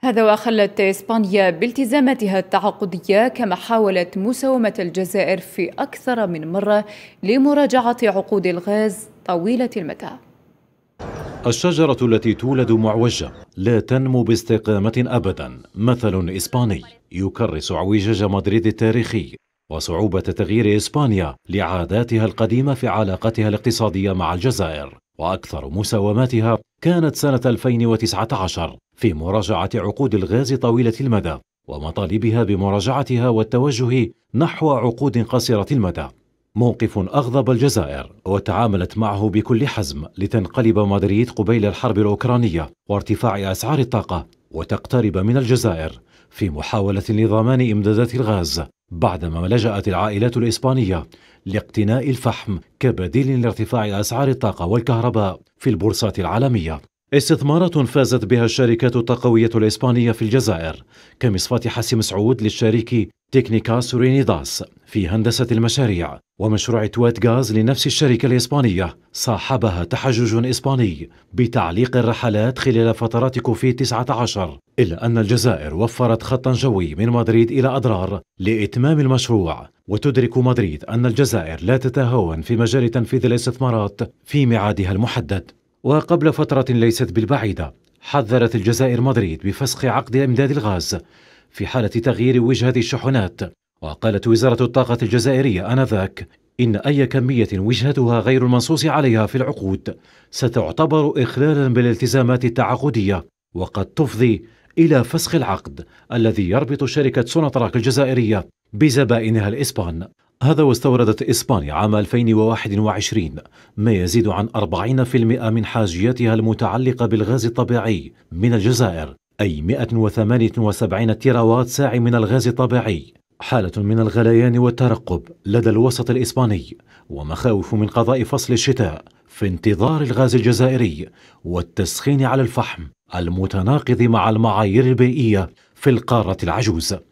هذا وخلت إسبانيا بالتزاماتها التعاقدية كما حاولت مساومة الجزائر في أكثر من مرة لمراجعة عقود الغاز طويلة المدى الشجرة التي تولد معوجة لا تنمو باستقامة أبدا مثل إسباني يكرس عويجج مدريد التاريخي وصعوبة تغيير إسبانيا لعاداتها القديمة في علاقتها الاقتصادية مع الجزائر وأكثر مساوماتها كانت سنة 2019 في مراجعة عقود الغاز طويلة المدى ومطالبها بمراجعتها والتوجه نحو عقود قصيرة المدى موقف أغضب الجزائر وتعاملت معه بكل حزم لتنقلب مدريد قبيل الحرب الأوكرانية وارتفاع أسعار الطاقة وتقترب من الجزائر في محاولة لضمان إمدادات الغاز بعدما لجأت العائلات الإسبانية لاقتناء الفحم كبديل لارتفاع أسعار الطاقة والكهرباء في البورصات العالمية استثمارات فازت بها الشركات الطاقوية الإسبانية في الجزائر كمصفاة حسي مسعود للشريك تكنيكا سورينيداس في هندسة المشاريع ومشروع تويت غاز لنفس الشركة الإسبانية صاحبها تحجج إسباني بتعليق الرحلات خلال فترات كوفيد 19 إلا أن الجزائر وفرت خطا جوي من مدريد إلى أضرار لإتمام المشروع وتدرك مدريد أن الجزائر لا تتهاون في مجال تنفيذ الاستثمارات في ميعادها المحدد وقبل فترة ليست بالبعيدة حذرت الجزائر مدريد بفسخ عقد إمداد الغاز في حالة تغيير وجهة الشحنات وقالت وزارة الطاقة الجزائرية آنذاك إن أي كمية وجهتها غير المنصوص عليها في العقود ستعتبر إخلالا بالالتزامات التعاقدية وقد تفضي إلى فسخ العقد الذي يربط شركة سوناطراك الجزائرية بزبائنها الإسبان هذا واستوردت إسبانيا عام 2021 ما يزيد عن 40% من حاجياتها المتعلقة بالغاز الطبيعي من الجزائر أي 178 تيراوات ساعة من الغاز الطبيعي حالة من الغليان والترقب لدى الوسط الإسباني ومخاوف من قضاء فصل الشتاء في انتظار الغاز الجزائري والتسخين على الفحم المتناقض مع المعايير البيئية في القارة العجوز